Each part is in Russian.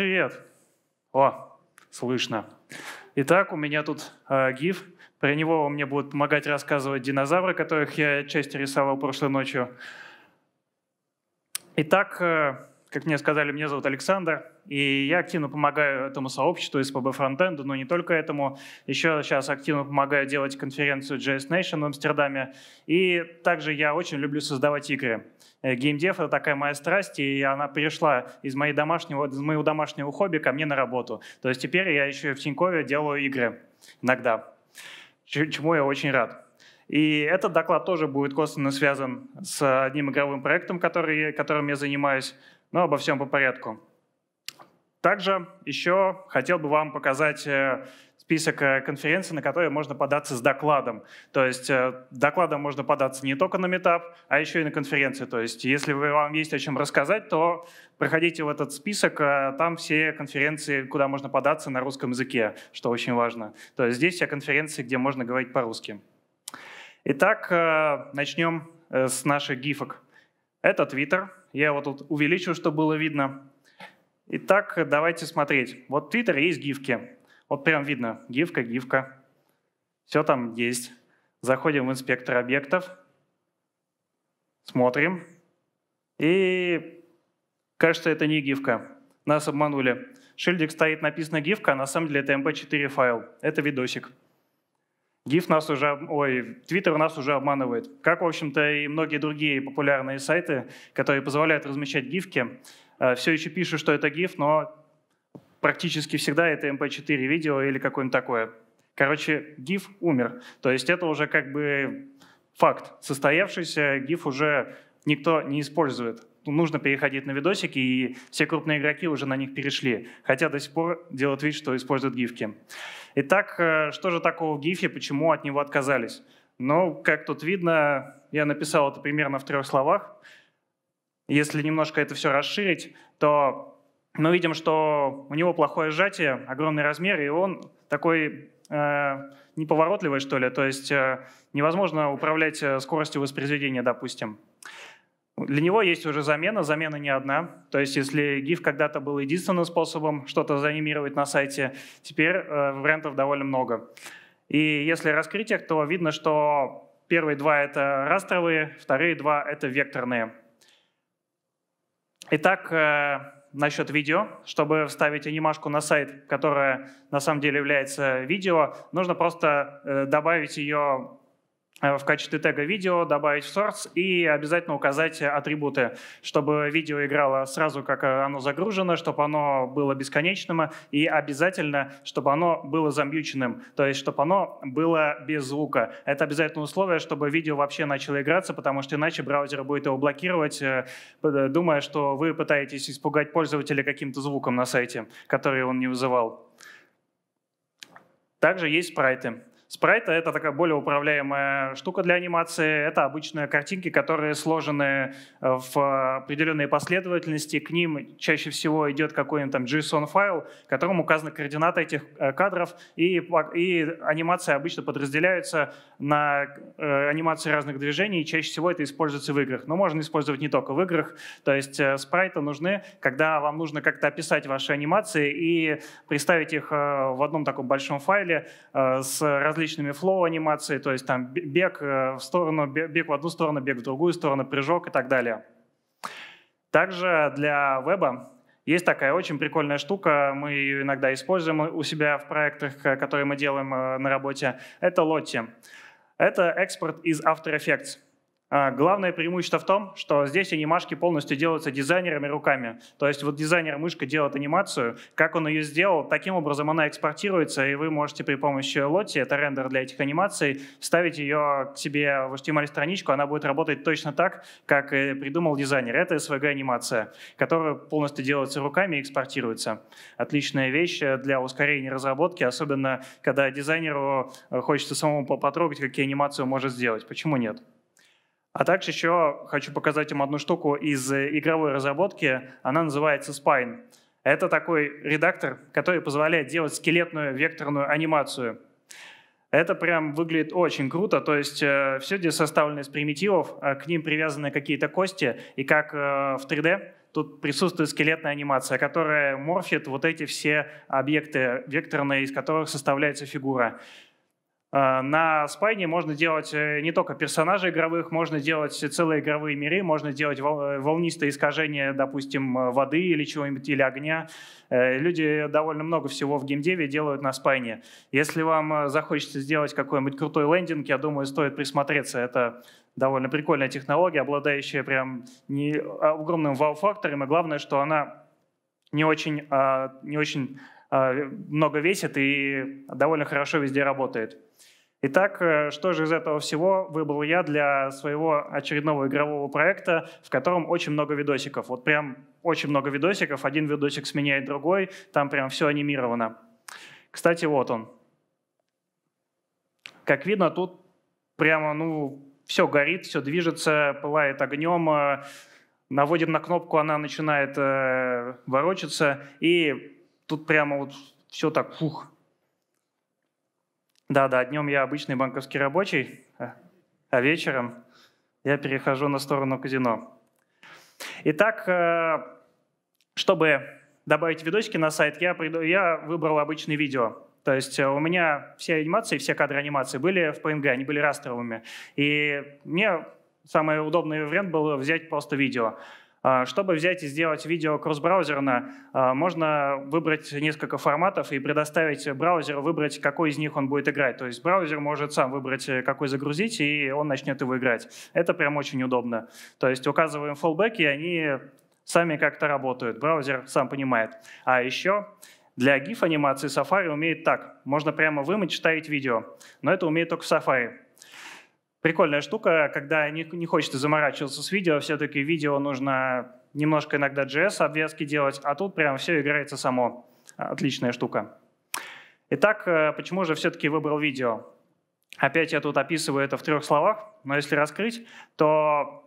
Привет. О, слышно. Итак, у меня тут э, гиф. Про него мне будут помогать рассказывать динозавры, которых я часть рисовал прошлой ночью. Итак, э, как мне сказали, меня зовут Александр, и я активно помогаю этому сообществу СПБ фронтенду, но не только этому. Еще сейчас активно помогаю делать конференцию JS Nation в Амстердаме. И также я очень люблю создавать игры. Э, геймдев — это такая моя страсть, и она перешла из, моей домашнего, из моего домашнего хобби ко мне на работу. То есть теперь я еще и в Тинькове делаю игры иногда, чему я очень рад. И этот доклад тоже будет косвенно связан с одним игровым проектом, который, которым я занимаюсь но обо всем по порядку. Также еще хотел бы вам показать э, список э, конференций, на которые можно податься с докладом. То есть э, докладом можно податься не только на метап, а еще и на конференции. То есть если вам есть о чем рассказать, то проходите в этот список, там все конференции, куда можно податься на русском языке, что очень важно. То есть здесь все конференции, где можно говорить по-русски. Итак, начнем с наших гифок. Это Twitter, я его тут увеличу, чтобы было видно. Итак, давайте смотреть. Вот в Твиттере есть гифки. Вот прям видно. Гифка, гифка. Все там есть. Заходим в инспектор объектов. Смотрим. И кажется, это не гифка. Нас обманули. Шильдик стоит написано гифка, а на самом деле это mp4 файл. Это видосик. GIF нас уже, ой, Twitter нас уже обманывает. Как, в общем-то, и многие другие популярные сайты, которые позволяют размещать гифки, э, все еще пишут, что это GIF, но практически всегда это MP4 эм видео или какое-нибудь такое. Короче, GIF умер. То есть это уже как бы факт. Состоявшийся GIF уже никто не использует. Нужно переходить на видосики, и все крупные игроки уже на них перешли. Хотя до сих пор делают вид, что используют гифки. Итак, э, что же такого в гифе, почему от него отказались? Ну, как тут видно, я написал это примерно в трех словах. Если немножко это все расширить, то мы видим, что у него плохое сжатие, огромный размер, и он такой э, неповоротливый, что ли. То есть э, невозможно управлять э, скоростью воспроизведения, допустим. Для него есть уже замена, замена не одна. То есть если GIF когда-то был единственным способом что-то заанимировать на сайте, теперь э, вариантов довольно много. И если раскрыть их, то видно, что первые два — это растровые, вторые два — это векторные. Итак, э, насчет видео. Чтобы вставить анимашку на сайт, которая на самом деле является видео, нужно просто э, добавить ее Э, в качестве тега видео, добавить в source и обязательно указать атрибуты, чтобы видео играло сразу, как э, оно загружено, чтобы оно было бесконечным и обязательно, чтобы оно было замьюченным, то есть чтобы оно было без звука. Это обязательное условие, чтобы видео вообще начало играться, потому что иначе браузер будет его блокировать, э, думая, что вы пытаетесь испугать пользователя каким-то звуком на сайте, который он не вызывал. Также есть спрайты. Спрайт это такая более управляемая штука для анимации. Это обычные картинки, которые сложены э, в определенные последовательности. К ним чаще всего идет какой-нибудь там JSON-файл, в котором указаны координаты этих э, кадров, и, и анимации обычно подразделяются на э, анимации разных движений, и чаще всего это используется в играх. Но можно использовать не только в играх. То есть спрайты нужны, когда вам нужно как-то описать ваши анимации и представить их в одном таком большом файле с разными различными флоу анимацией, то есть там бег э, в сторону, бег в одну сторону, бег в другую сторону, прыжок и так далее. Также для веба есть такая очень прикольная штука, мы ее иногда используем у себя в проектах, э, которые мы делаем э, на работе. Это Lottie. Это экспорт из After Effects. А, главное преимущество в том, что здесь анимашки полностью делаются дизайнерами руками. То есть вот дизайнер мышка делает анимацию, как он ее сделал, таким образом она экспортируется, и вы можете при помощи Lottie, это рендер для этих анимаций, вставить ее к себе в HTML-страничку, эм она будет работать точно так, как и придумал дизайнер. Это SVG-анимация, которая полностью делается руками и экспортируется. Отличная вещь для ускорения разработки, особенно когда дизайнеру э, хочется самому потрогать, какие анимации он может сделать. Почему нет? А также еще хочу показать вам одну штуку из э, игровой разработки. Она называется Spine. Это такой редактор, который позволяет делать скелетную векторную анимацию. Это прям выглядит очень круто, то есть э, все здесь составлено из примитивов, э, к ним привязаны какие-то кости, и как э, в 3D тут присутствует скелетная анимация, которая морфит вот эти все объекты векторные, из которых составляется фигура. Э, на спайне можно делать э, не только персонажей игровых, можно делать целые игровые миры, можно делать э, волнистые искажения, допустим, воды или чего-нибудь, или огня. Люди довольно много всего в геймдеве делают на спайне. Если вам захочется сделать какой-нибудь крутой лендинг, я думаю, стоит присмотреться. Это довольно прикольная технология, обладающая прям не а, огромным вау-фактором, и главное, что она не очень, а, не очень Э, много весит и довольно хорошо везде работает. Итак, э, что же из этого всего выбрал я для своего очередного игрового проекта, в котором очень много видосиков. Вот прям очень много видосиков, один видосик сменяет другой, там прям все анимировано. Кстати, вот он. Как видно, тут прямо, ну, все горит, все движется, пылает огнем, э, Наводим на кнопку, она начинает э, ворочаться, и тут прямо вот все так, фух. Да-да, днем я обычный банковский рабочий, а, а вечером я перехожу на сторону казино. Итак, э, чтобы добавить видосики на сайт, я, приду, я выбрал обычное видео. То есть э, у меня все анимации, все кадры анимации были в PNG, они были растровыми. И мне самый удобный вариант был взять просто видео. А, чтобы взять и сделать видео кросс-браузерно, а, можно выбрать несколько форматов и предоставить браузеру выбрать, какой из них он будет играть. То есть браузер может сам выбрать, э, какой загрузить, и он начнет его играть. Это прям очень удобно. То есть указываем фоллбеки, они сами как-то работают. Браузер сам понимает. А еще для GIF-анимации Safari умеет так. Можно прямо вымыть, читать видео. Но это умеет только Safari прикольная штука, когда не, не хочется заморачиваться с видео, все-таки видео нужно немножко иногда JS обвязки делать, а тут прям все играется само. Отличная штука. Итак, э, почему же все-таки выбрал видео? Опять я тут описываю это в трех словах, но если раскрыть, то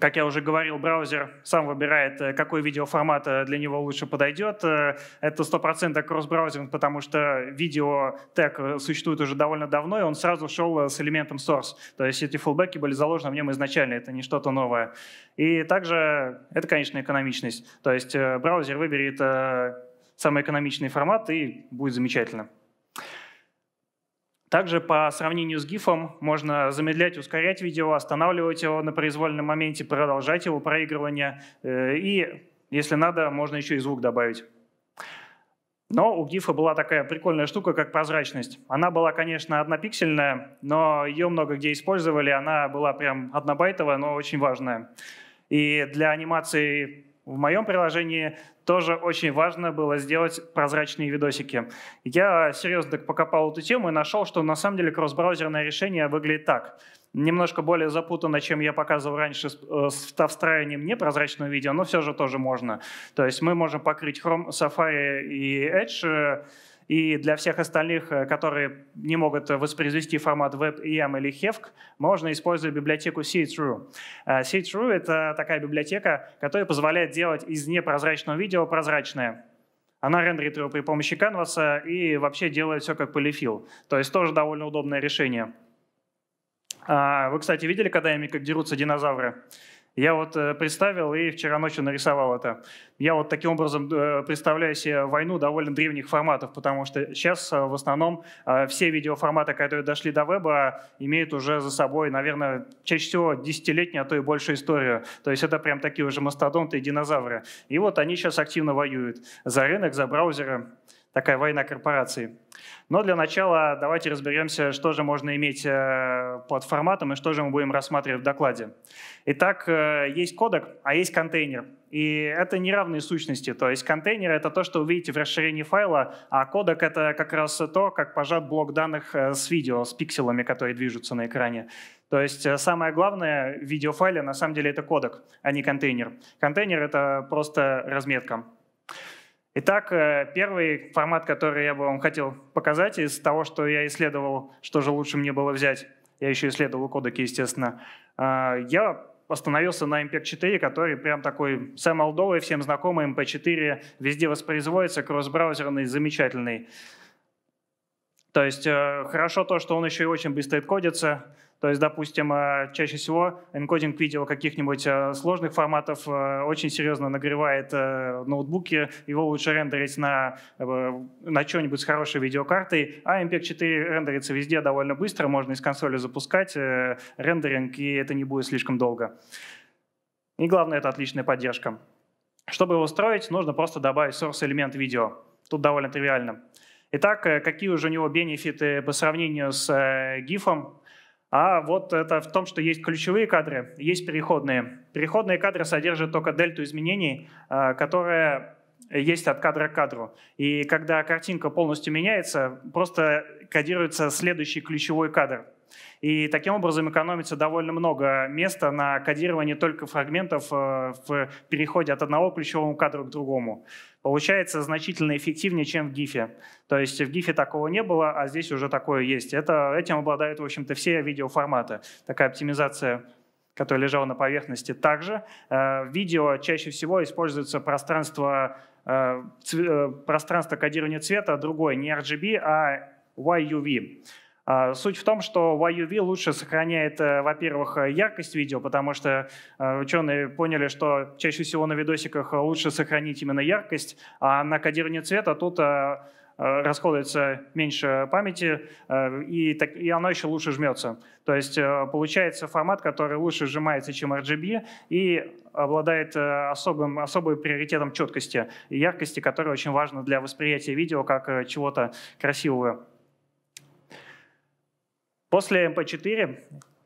как я уже говорил, браузер сам выбирает, э, какой видеоформат э, для него лучше подойдет. Э, это 100% кросс-браузинг, потому что видео тег существует уже довольно давно, и он сразу шел с элементом source. То есть эти фулбеки были заложены в нем изначально, это не что-то новое. И также это, конечно, экономичность. То есть браузер выберет самый экономичный формат, и будет замечательно. Также по сравнению с гифом можно замедлять, ускорять видео, останавливать его на произвольном моменте, продолжать его проигрывание. Э, и, если надо, можно еще и звук добавить. Но у гифа была такая прикольная штука, как прозрачность. Она была, конечно, однопиксельная, но ее много где использовали. Она была прям однобайтовая, но очень важная. И для анимации в моем приложении тоже очень важно было сделать прозрачные видосики. Я серьезно так покопал эту тему и нашел, что на самом деле кроссбраузерное решение выглядит так. Немножко более запутанно, чем я показывал раньше с э, встраиванием непрозрачного видео, но все же тоже можно. То есть мы можем покрыть Chrome, Safari и Edge э, и для всех остальных, э, которые не могут э, воспроизвести формат WebEM или HEVC, можно использовать библиотеку See-Through. Э, See-Through — это такая библиотека, которая позволяет делать из непрозрачного видео прозрачное. Она рендерит его при помощи Canvas и вообще делает все как полифил. То есть тоже довольно удобное решение. А, вы, кстати, видели когда-нибудь, как дерутся динозавры? Я вот э, представил и вчера ночью нарисовал это. Я вот таким образом э, представляю себе войну довольно древних форматов, потому что сейчас э, в основном все видеоформаты, которые дошли до веба, имеют уже за собой, наверное, чаще всего десятилетнюю, а то и большую историю. То есть это прям такие уже мастодонты и динозавры. И вот они сейчас активно воюют за рынок, за браузеры такая война корпораций. Но для начала давайте разберемся, что же можно иметь э, под форматом и что же мы будем рассматривать в докладе. Итак, э, есть кодек, а есть контейнер. И это неравные сущности. То есть контейнер — это то, что вы видите в расширении файла, а кодек — это как раз то, как пожат блок данных э, с видео, с пикселами, которые движутся на экране. То есть самое главное в видеофайле на самом деле это кодек, а не контейнер. Контейнер — это просто разметка. Итак, э, первый формат, который я бы вам хотел показать из того, что я исследовал, что же лучше мне было взять, я еще исследовал кодеки, естественно, а, я остановился на mp 4 который прям такой самый олдовый, всем знакомый, MP4, везде воспроизводится, кросс-браузерный, замечательный. То есть э, хорошо то, что он еще и очень быстро кодится, то есть, допустим, э, чаще всего энкодинг видео каких-нибудь э, сложных форматов э, очень серьезно нагревает ноутбуки, его лучше рендерить на, на что-нибудь с хорошей видеокартой, а MPEG-4 рендерится везде довольно быстро, можно из консоли запускать рендеринг, и это не будет слишком долго. И главное, это отличная поддержка. Чтобы его устроить, нужно просто добавить source элемент видео. Тут довольно тривиально. Итак, какие уже у него бенефиты по сравнению с GIF? А вот это в том, что есть ключевые кадры, есть переходные. Переходные кадры содержат только дельту изменений, а, которая есть от кадра к кадру. И когда картинка полностью меняется, просто кодируется следующий ключевой кадр – и таким образом экономится довольно много места на кодирование только фрагментов э, в переходе от одного ключевого кадра к другому. Получается значительно эффективнее, чем в GIF. То есть в GIF такого не было, а здесь уже такое есть. Это, этим обладают, в общем-то, все видеоформаты. Такая оптимизация которая лежала на поверхности, также. Э, в видео чаще всего используется пространство, э, пространство кодирования цвета, другое, не RGB, а YUV. А, суть в том, что YUV лучше сохраняет, э, во-первых, э, яркость видео, потому что э, ученые поняли, что чаще всего на видосиках лучше сохранить именно яркость, а на кодирование цвета тут расходуется меньше памяти, и, оно еще лучше жмется. То есть получается формат, который лучше сжимается, чем RGB, и обладает особым, особым приоритетом четкости и яркости, который очень важно для восприятия видео как чего-то красивого. После MP4 эм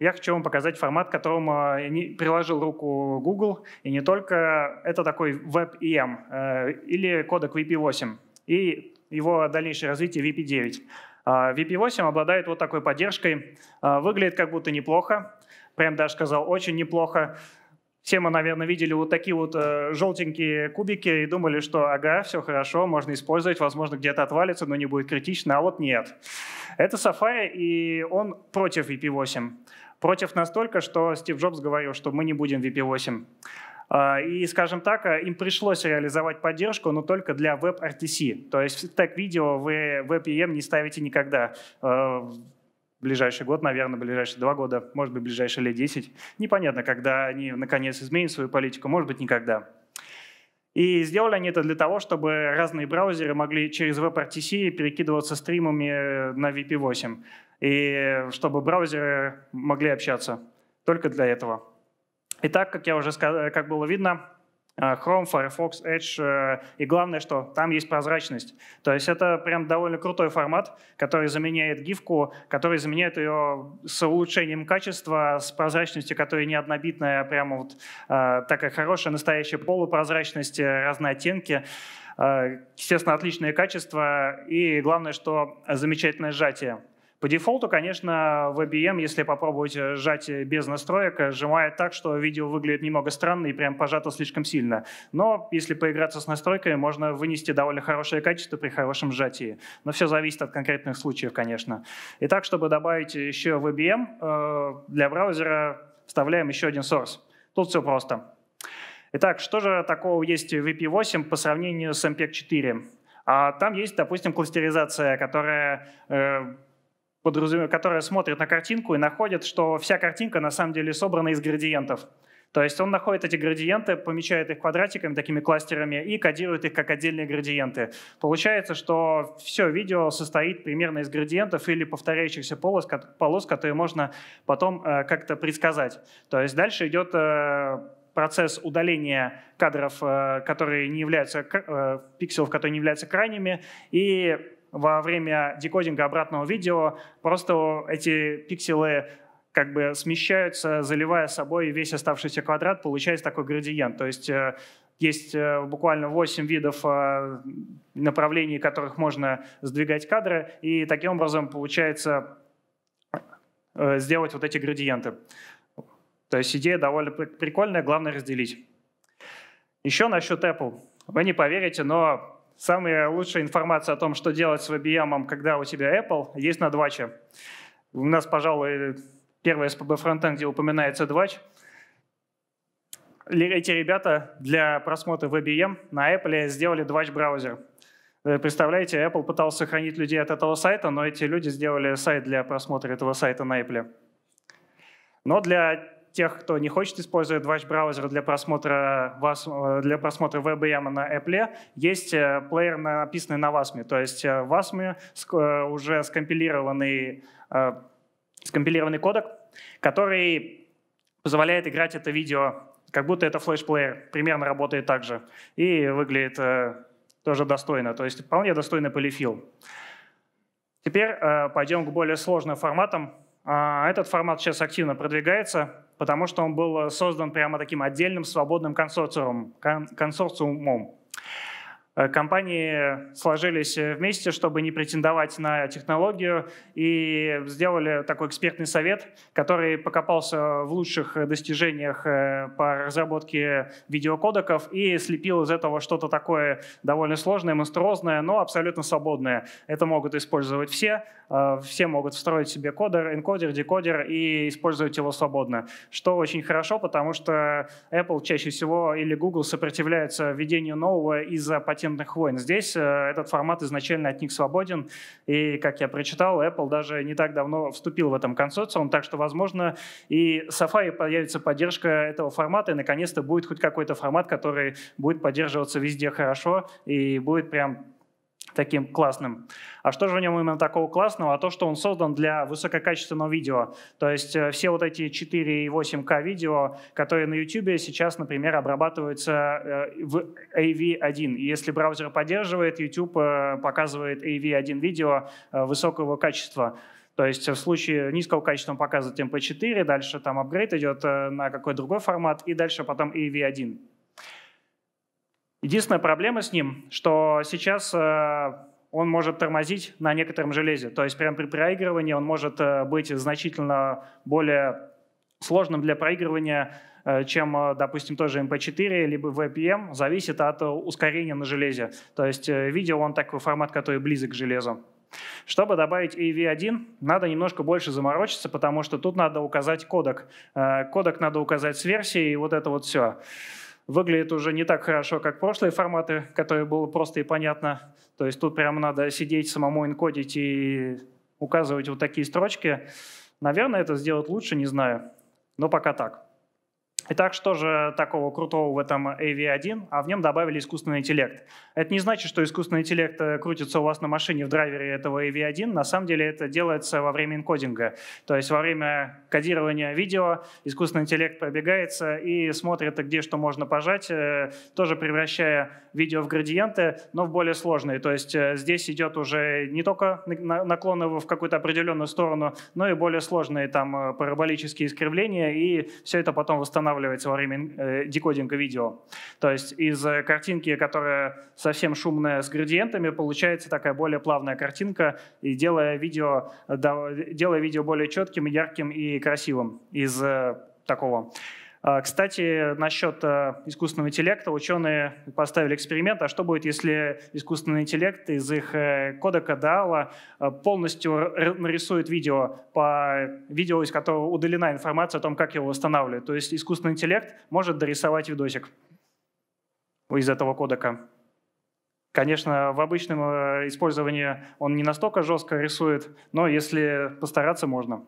я хочу вам показать формат, к которому э, приложил руку Google, и не только. Это такой WebEM э, или кодек VP8 и его дальнейшее развитие VP9. VP8 э, обладает вот такой поддержкой, выглядит как будто неплохо, прям даже сказал, очень неплохо. Все мы, наверное, видели вот такие вот э, желтенькие кубики и думали, что ага, все хорошо, можно использовать, возможно, где-то отвалится, но не будет критично, а вот нет. Это Safari, и он против VP8. Против настолько, что Стив Джобс говорил, что мы не будем VP8. А, и, скажем так, э, им пришлось реализовать поддержку, но только для WebRTC. То есть в тег-видео вы WebEM э, эм не ставите никогда. Э, ближайший год, наверное, ближайшие два года, может быть, ближайшие лет 10. Непонятно, когда они наконец изменят свою политику, может быть, никогда. И сделали они это для того, чтобы разные браузеры могли через WebRTC перекидываться стримами на VP8, и чтобы браузеры могли общаться только для этого. И так, как я уже сказал, как было видно, Э, Chrome, Firefox, Edge, э, и главное, что там есть прозрачность. То есть это прям довольно крутой формат, который заменяет гифку, который заменяет ее с улучшением качества, с прозрачностью, которая не однобитная, а прямо вот э, такая хорошая, настоящая полупрозрачность, разные оттенки. естественно, отличное качество и, главное, что замечательное сжатие. По дефолту, конечно, в IBM, если попробовать э, сжать э, без настроек, э, сжимает так, что видео выглядит немного странно и прям пожато слишком сильно. Но если поиграться с настройками, можно вынести довольно хорошее качество при хорошем сжатии. Но все зависит от конкретных случаев, конечно. И так, чтобы добавить еще в IBM, для браузера вставляем еще один source. Тут все просто. Итак, что же такого есть в VP8 по сравнению с MPEG-4? А там есть, допустим, кластеризация, которая подразумев... которые смотрят на картинку и находит, что вся картинка на самом деле собрана из градиентов. То есть он находит эти градиенты, помечает их квадратиками, такими кластерами, и кодирует их как отдельные градиенты. Получается, что все видео состоит примерно из градиентов или повторяющихся полос, полос которые можно потом э, как-то предсказать. То есть дальше идет э, процесс удаления кадров, э, которые не являются, пикселов, которые не являются крайними, и во время декодинга обратного видео просто эти пикселы как бы смещаются, заливая собой весь оставшийся квадрат, получается такой градиент. То есть э, есть э, буквально 8 видов э, направлений, которых можно сдвигать кадры, и таким образом получается сделать вот эти градиенты. То есть идея довольно прикольная, главное разделить. Еще насчет Apple. Вы не поверите, но Самая лучшая информация о том, что делать с веб когда у тебя Apple, есть на Дваче. У нас, пожалуй, первое SPB фронтенд, где упоминается Двач. Эти ребята для просмотра WebEM на Apple сделали Двач-браузер. Э, представляете, Apple пытался сохранить людей от этого сайта, но эти люди сделали сайт для просмотра этого сайта на Apple. Но для тех, кто не хочет использовать Watch браузер для просмотра, вас, э, для просмотра WebM на Apple, есть э, плеер, написанный на Wasm. То есть в э, Wasm уже скомпилированный, скомпилированный кодек, который позволяет играть это видео, как будто это флеш-плеер. Примерно работает так же. И выглядит тоже достойно. То есть вполне достойный полифил. Теперь э, пойдем к более сложным форматам. А, этот формат сейчас активно продвигается, потому что он был создан прямо таким отдельным свободным консорциумом. консорциумом. Э, компании сложились э, вместе, чтобы не претендовать на технологию, и сделали такой экспертный совет, который покопался в лучших достижениях э, по разработке видеокодеков и слепил из этого что-то такое довольно сложное, монструозное, но абсолютно свободное. Это могут использовать все, все могут встроить себе кодер, энкодер, декодер и использовать его свободно, что очень хорошо, потому что Apple чаще всего или Google сопротивляются введению нового из-за потерь патентных войн. Здесь э, этот формат изначально от них свободен, и, как я прочитал, Apple даже не так давно вступил в этом консорциум, так что, возможно, и Safari появится поддержка этого формата, и, наконец-то, будет хоть какой-то формат, который будет поддерживаться везде хорошо и будет прям таким классным. А что же в нем именно такого классного? А то, что он создан для высококачественного видео. То есть э, все вот эти 4 и 8К видео, которые на YouTube сейчас, например, обрабатываются э, в AV1. И если браузер поддерживает, YouTube э, показывает AV1 видео высокого качества. То есть в случае низкого качества он показывает MP4, дальше там апгрейд идет на какой-то другой формат, и дальше потом AV1. Единственная проблема с ним, что сейчас э, он может тормозить на некотором железе. То есть прям при проигрывании он может э, быть значительно более сложным для проигрывания, э, чем, допустим, тоже MP4, эм либо VPM, эм. зависит от ускорения на железе. То есть видео он такой формат, который близок к железу. Чтобы добавить AV1, надо немножко больше заморочиться, потому что тут надо указать кодек. Кодек надо указать с версией, и вот это вот все выглядит уже не так хорошо, как прошлые форматы, которые было просто и понятно. То есть тут прямо надо сидеть, самому инкодить и указывать вот такие строчки. Наверное, это сделать лучше, не знаю. Но пока так. Итак, что же такого крутого в этом AV1? А в нем добавили искусственный интеллект. Это не значит, что искусственный интеллект э, крутится у вас на машине в драйвере этого AV1. На самом деле это делается во время энкодинга. То есть во время кодирования видео искусственный интеллект пробегается и смотрит, где что можно пожать, э, тоже превращая видео в градиенты, но в более сложные. То есть э, здесь идет уже не только наклоны в какую-то определенную сторону, но и более сложные там параболические искривления, и все это потом восстанавливается восстанавливать во время э, декодинга видео. То есть из э, картинки, которая совсем шумная с градиентами, получается такая более плавная картинка, и делая видео, э, делая видео более четким, ярким и красивым из такого а, кстати, насчет а, искусственного интеллекта ученые поставили эксперимент, а что будет, если искусственный интеллект из их э, кодека DALA а, полностью нарисует видео, по видео, из которого удалена информация о том, как его восстанавливать? То есть искусственный интеллект может дорисовать видосик из этого кодека. Конечно, в обычном э, использовании он не настолько жестко рисует, но если постараться, можно.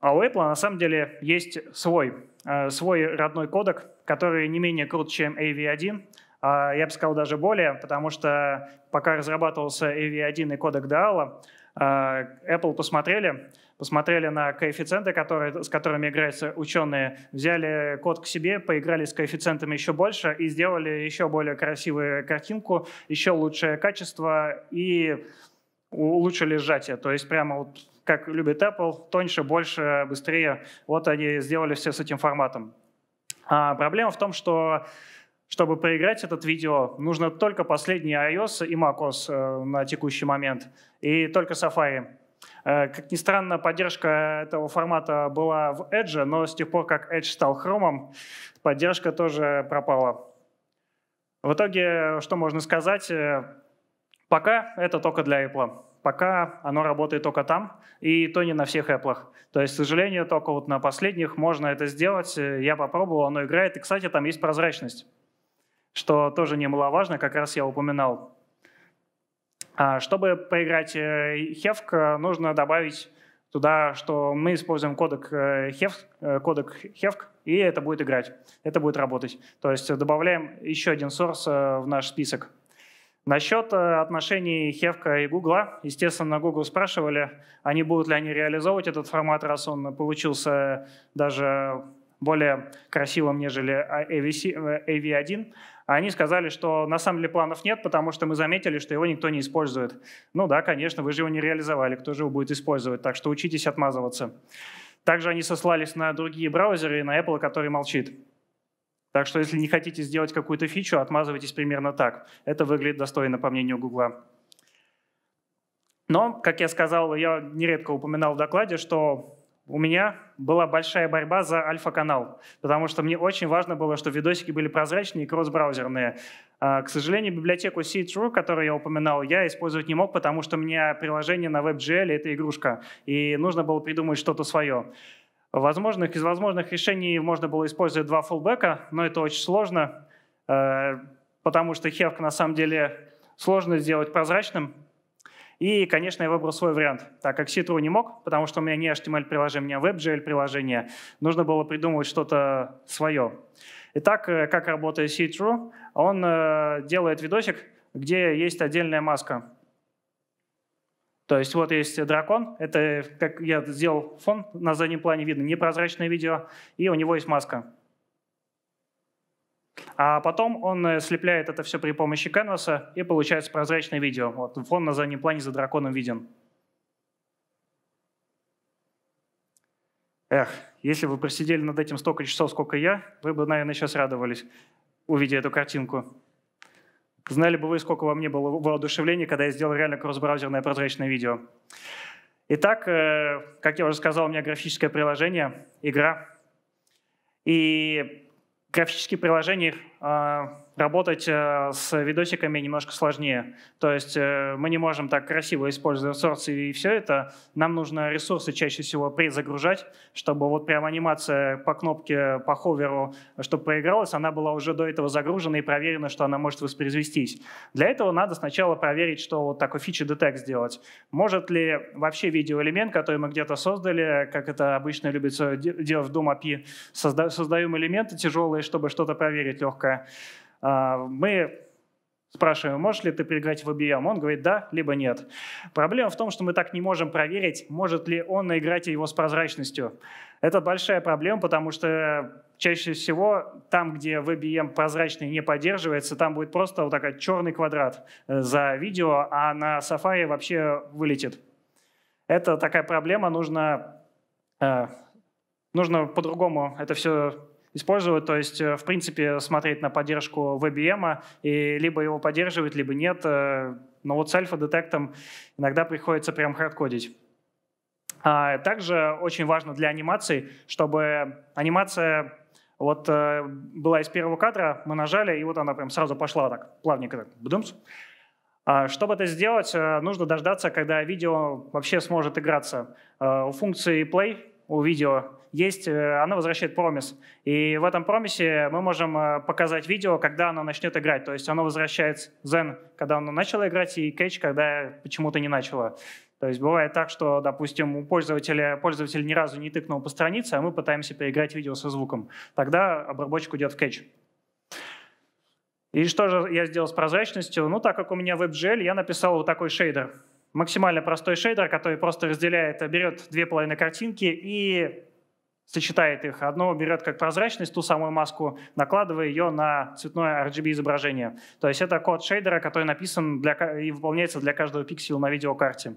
А у Apple на самом деле есть свой, э, свой родной кодек, который не менее крут, чем AV1, а, я бы сказал, даже более, потому что пока разрабатывался AV1 и кодек DAO, э, Apple посмотрели, посмотрели на коэффициенты, которые, с которыми играются ученые, взяли код к себе, поиграли с коэффициентами еще больше и сделали еще более красивую картинку, еще лучшее качество и улучшили сжатие. То есть прямо вот как любит Apple, тоньше, больше, быстрее. Вот они сделали все с этим форматом. А проблема в том, что чтобы проиграть этот видео, нужно только последний iOS и macOS э, на текущий момент, и только Safari. Э, как ни странно, поддержка этого формата была в Edge, но с тех пор, как Edge стал хромом, поддержка тоже пропала. В итоге, что можно сказать, э, пока это только для Apple. Пока оно работает только там, и то не на всех Apple. То есть, к сожалению, только вот на последних можно это сделать. Я попробовал, оно играет. И, кстати, там есть прозрачность, что тоже немаловажно, как раз я упоминал. А, чтобы поиграть э, Hevk, э, нужно добавить туда, что мы используем кодек э, Hevk, кодек Hevk, и это будет играть, это будет работать. То есть добавляем еще один source в наш список. Насчет э, отношений Хевка и Гугла, естественно, Google спрашивали, они будут ли они реализовывать этот формат, раз он получился даже более красивым, нежели а, AV1. Э, они сказали, что на самом деле планов нет, потому что мы заметили, что его никто не использует. Ну да, конечно, вы же его не реализовали, кто же его будет использовать, так что учитесь отмазываться. Также они сослались на другие браузеры и на Apple, который молчит. Так что если не хотите сделать какую-то фичу, отмазывайтесь примерно так. Это выглядит достойно, по мнению Гугла. Но, как я сказал, я нередко упоминал в докладе, что у меня была большая борьба за альфа-канал, потому что мне очень важно было, чтобы видосики были прозрачные и кросс-браузерные. А, к сожалению, библиотеку C-True, которую я упоминал, я использовать не мог, потому что у меня приложение на WebGL — это игрушка, и нужно было придумать что-то свое. Возможных, из возможных решений можно было использовать два фулбека, но это очень сложно, э, потому что хевк на самом деле сложно сделать прозрачным. И, конечно, я выбрал свой вариант, так как Ситру не мог, потому что у меня не HTML-приложение, а меня WebGL-приложение. Нужно было придумывать что-то свое. Итак, э, как работает Ситру? Он э, делает видосик, где есть отдельная маска. То есть вот есть дракон, это, как я сделал фон, на заднем плане видно непрозрачное видео, и у него есть маска. А потом он э, слепляет это все при помощи канваса, и получается прозрачное видео. Вот фон на заднем плане за драконом виден. Эх, если бы вы просидели над этим столько часов, сколько я, вы бы, наверное, сейчас радовались, увидев эту картинку. Знали бы вы, сколько во мне было воодушевления, когда я сделал реально кросс-браузерное прозрачное видео. Итак, э, как я уже сказал, у меня графическое приложение, игра. И графические приложения а, Работать э, с видосиками немножко сложнее. То есть э, мы не можем так красиво использовать ресурсы и все это. Нам нужно ресурсы чаще всего предзагружать, чтобы вот прям анимация по кнопке, по ховеру, чтобы проигралась, она была уже до этого загружена и проверена, что она может воспроизвестись. Для этого надо сначала проверить, что вот такой фичи детект сделать. Может ли вообще видеоэлемент, который мы где-то создали, как это обычно любится делать в Doom API, создаем элементы тяжелые, чтобы что-то проверить легкое. А, мы спрашиваем, можешь ли ты поиграть в IBM? Он говорит, да, либо нет. Проблема в том, что мы так не можем проверить, может ли он наиграть его с прозрачностью. Это большая проблема, потому что чаще всего там, где VBM прозрачный не поддерживается, там будет просто вот такой черный квадрат э, за видео, а на Safari вообще вылетит. Это такая проблема, нужно, э, нужно по-другому это все использовать. То есть, э, в принципе, смотреть на поддержку VBM, эм, а, и либо его поддерживать, либо нет. Э, но вот с альфа-детектом иногда приходится прям хардкодить. А, также очень важно для анимации, чтобы анимация вот э, была из первого кадра, мы нажали, и вот она прям сразу пошла так, плавненько так, бдумс. А, чтобы это сделать, нужно дождаться, когда видео вообще сможет играться. У функции play, у видео есть, э, она возвращает промис. И в этом промисе мы можем э, показать видео, когда она начнет играть. То есть она возвращает Zen, когда она начала играть, и Catch, когда почему-то не начала. То есть бывает так, что, допустим, у пользователя пользователь ни разу не тыкнул по странице, а мы пытаемся переиграть видео со звуком. Тогда обработчик уйдет в Catch. И что же я сделал с прозрачностью? Ну, так как у меня WebGL, я написал вот такой шейдер. Максимально простой шейдер, который просто разделяет, э, берет две половины картинки и сочетает их. Одно берет как прозрачность, ту самую маску, накладывая ее на цветное RGB изображение. То есть это код шейдера, который написан для, и выполняется для каждого пикселя на видеокарте.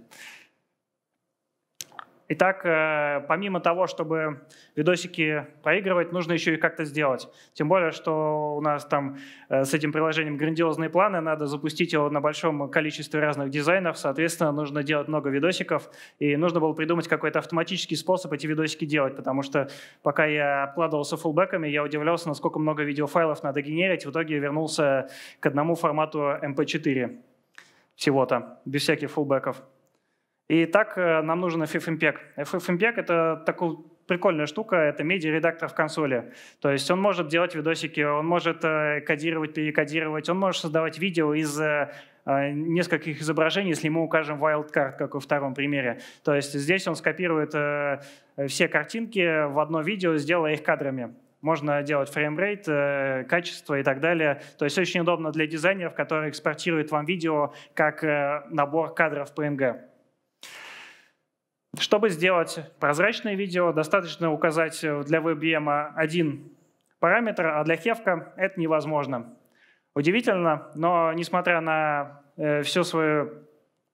Итак, э, помимо того, чтобы видосики проигрывать, нужно еще и как-то сделать. Тем более, что у нас там э, с этим приложением грандиозные планы, надо запустить его на большом количестве разных дизайнов, соответственно, нужно делать много видосиков, и нужно было придумать какой-то автоматический способ эти видосики делать, потому что пока я обкладывался фуллбеками, я удивлялся, насколько много видеофайлов надо генерить, в итоге вернулся к одному формату MP4 эм всего-то, без всяких фуллбеков. И так э, нам нужен FFmpeg. FFmpeg e — это такая прикольная штука, это медиа-редактор в консоли. То есть он может делать видосики, он может э, кодировать, перекодировать, он может создавать видео из э, нескольких изображений, если мы укажем wildcard, как во втором примере. То есть здесь он скопирует все картинки в одно видео, сделая их кадрами. Можно делать фреймрейт, качество и так далее. То есть очень удобно для дизайнеров, которые экспортируют вам видео как набор кадров PNG. Чтобы сделать прозрачное видео, достаточно указать э, для WebVM один параметр, а для Хевка это невозможно. Удивительно, но несмотря на э, всю свою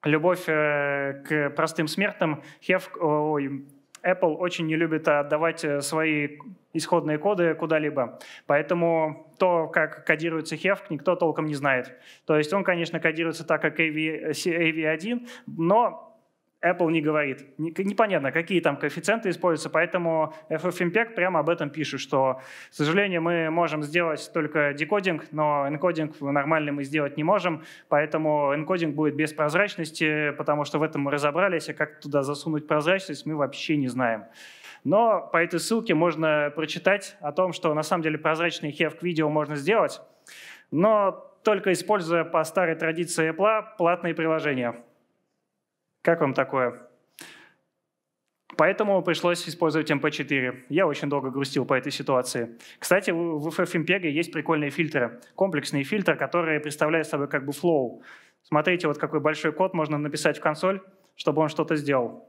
любовь э, к простым смертным, Хев, ой, Apple очень не любит отдавать свои исходные коды куда-либо. Поэтому то, как кодируется Heft, никто толком не знает. То есть он, конечно, кодируется так, как AV, AV1, но Apple не говорит. Непонятно, какие там коэффициенты используются, поэтому FFmpeg прямо об этом пишет, что, к сожалению, мы можем сделать только декодинг, но энкодинг нормальный мы сделать не можем, поэтому энкодинг будет без прозрачности, потому что в этом мы разобрались, а как туда засунуть прозрачность, мы вообще не знаем. Но по этой ссылке можно прочитать о том, что на самом деле прозрачный хев видео можно сделать, но только используя по старой традиции Apple платные приложения – как вам такое? Поэтому пришлось использовать MP4. Я очень долго грустил по этой ситуации. Кстати, в FFmpeg есть прикольные фильтры, комплексные фильтры, которые представляют собой как бы flow. Смотрите, вот какой большой код можно написать в консоль, чтобы он что-то сделал.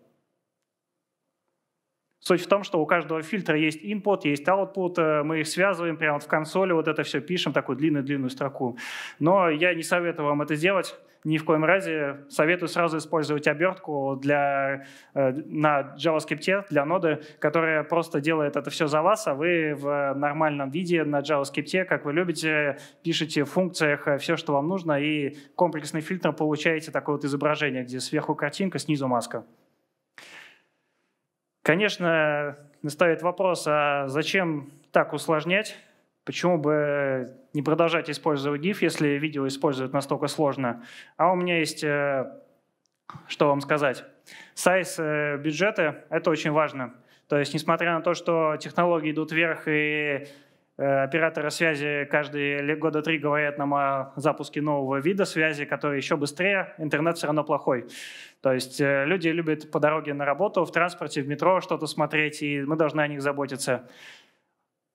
Суть в том, что у каждого фильтра есть input, есть output, э, мы их связываем прямо в консоли, вот это все пишем, такую длинную-длинную строку. Но я не советую вам это делать, ни в коем разе. Советую сразу использовать обертку для, э, на JavaScript, для ноды, которая просто делает это все за вас, а вы в нормальном виде на JavaScript, как вы любите, пишете в функциях э, все, что вам нужно, и комплексный фильтр получаете такое вот изображение, где сверху картинка, снизу маска. Конечно, ставит вопрос, а зачем так усложнять? Почему бы не продолжать использовать GIF, если видео использовать настолько сложно? А у меня есть, э, что вам сказать. Сайз э, бюджета – это очень важно. То есть, несмотря на то, что технологии идут вверх и Э, операторы связи каждые года три говорят нам о запуске нового вида связи, который еще быстрее, интернет все равно плохой. То есть э, люди любят по дороге на работу, в транспорте, в метро что-то смотреть, и мы должны о них заботиться.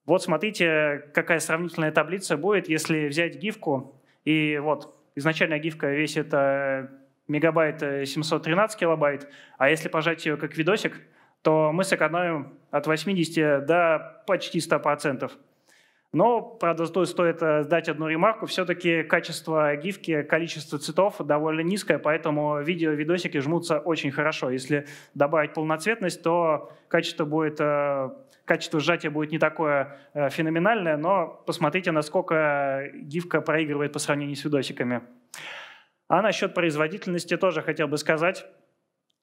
Вот смотрите, какая сравнительная таблица будет, если взять гифку, и вот изначально гифка весит э, мегабайт 713 килобайт, а если пожать ее как видосик, то мы сэкономим от 80 до почти 100%. Но, правда, стоит э, сдать одну ремарку. Все-таки качество гифки, количество цветов довольно низкое, поэтому видео видосики жмутся очень хорошо. Если добавить полноцветность, то качество будет э, качество сжатия будет не такое э, феноменальное, но посмотрите, насколько гифка проигрывает по сравнению с видосиками. А насчет производительности тоже хотел бы сказать.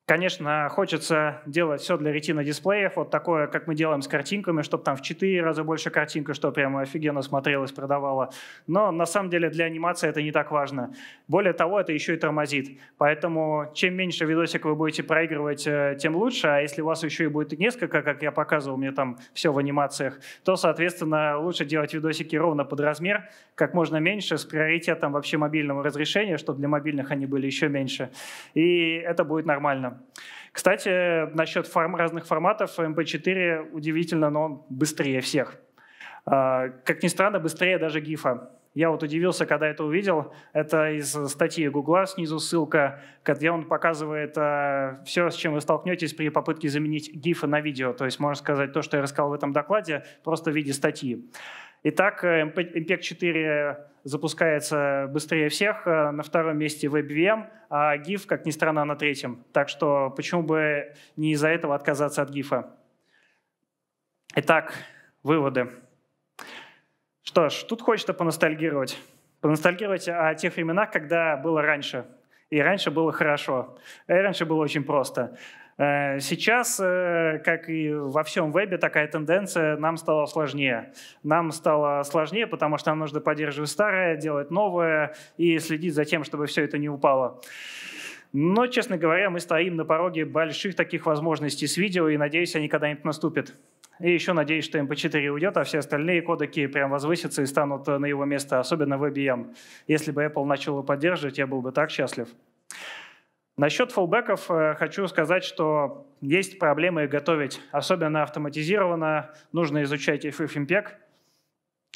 Конечно, хочется делать все для ретина-дисплеев, вот такое, как мы делаем с картинками, чтобы там в 4 раза больше картинка, что прямо офигенно смотрелось, продавало. Но на самом деле для анимации это не так важно. Более того, это еще и тормозит. Поэтому чем меньше видосик вы будете проигрывать, э, тем лучше. А если у вас еще и будет несколько, как я показывал, мне там все в анимациях, то, соответственно, лучше делать видосики ровно под размер, как можно меньше, с приоритетом вообще мобильного разрешения, чтобы для мобильных они были еще меньше. И это будет нормально. Кстати, насчет форм разных форматов, MP4 удивительно, но он быстрее всех. А, как ни странно, быстрее даже гифа. Я вот удивился, когда это увидел. Это из статьи Гугла, снизу ссылка, где он показывает э, а, все, с чем вы столкнетесь при попытке заменить гифы на видео. То есть можно сказать то, что я рассказал в этом докладе, просто в виде статьи. Итак, mp э, 4 запускается быстрее всех, э, на втором месте WebVM, а GIF, как ни странно, на третьем. Так что почему бы не из-за этого отказаться от GIF? Итак, выводы. Что ж, тут хочется поностальгировать. Поностальгировать о тех временах, когда было раньше. И раньше было хорошо. И раньше было очень просто. Э, сейчас, э, как и во всем вебе, такая тенденция, нам стало сложнее. Нам стало сложнее, потому что нам нужно поддерживать старое, делать новое и следить за тем, чтобы все это не упало. Но, честно говоря, мы стоим на пороге больших таких возможностей с видео, и надеюсь, они когда-нибудь наступят. И еще надеюсь, что MP4 эм уйдет, а все остальные кодеки прям возвысятся и станут э, на его место, особенно в IBM. Если бы Apple начал его поддерживать, я был бы так счастлив. Насчет фолбеков э, хочу сказать, что есть проблемы готовить, особенно автоматизированно. Нужно изучать FFmpeg,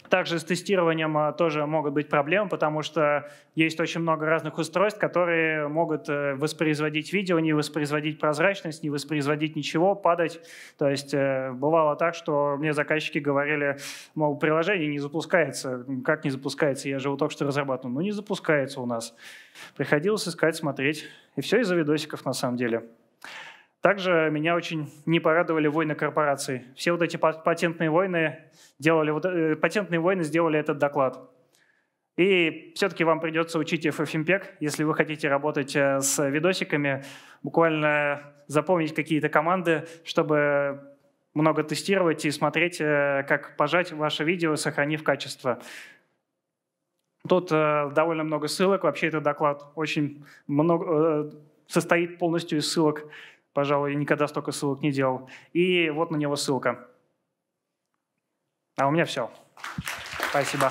также с тестированием а, тоже могут быть проблемы, потому что есть очень много разных устройств, которые могут э, воспроизводить видео, не воспроизводить прозрачность, не воспроизводить ничего, падать. То есть э, бывало так, что мне заказчики говорили, мол, приложение не запускается. Как не запускается? Я же его только что разрабатывал. Ну, не запускается у нас. Приходилось искать, смотреть. И все из-за видосиков на самом деле. Также меня очень не порадовали войны корпораций. Все вот эти патентные войны делали, э, патентные войны сделали этот доклад. И все-таки вам придется учить FFmpeg, если вы хотите работать э, с видосиками, буквально запомнить какие-то команды, чтобы много тестировать и смотреть, э, как пожать ваше видео, сохранив качество. Тут довольно много ссылок. Вообще этот доклад очень много, состоит полностью из ссылок Пожалуй, никогда столько ссылок не делал. И вот на него ссылка. А у меня все. Спасибо.